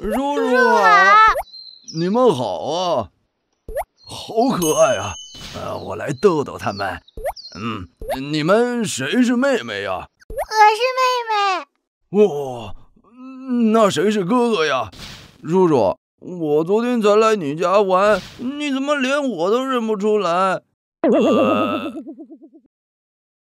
叔叔，你们好啊，好可爱啊！呃，我来逗逗他们。嗯，你们谁是妹妹呀？我是妹妹。哇，那谁是哥哥呀？叔叔，我昨天才来你家玩，你怎么连我都认不出来？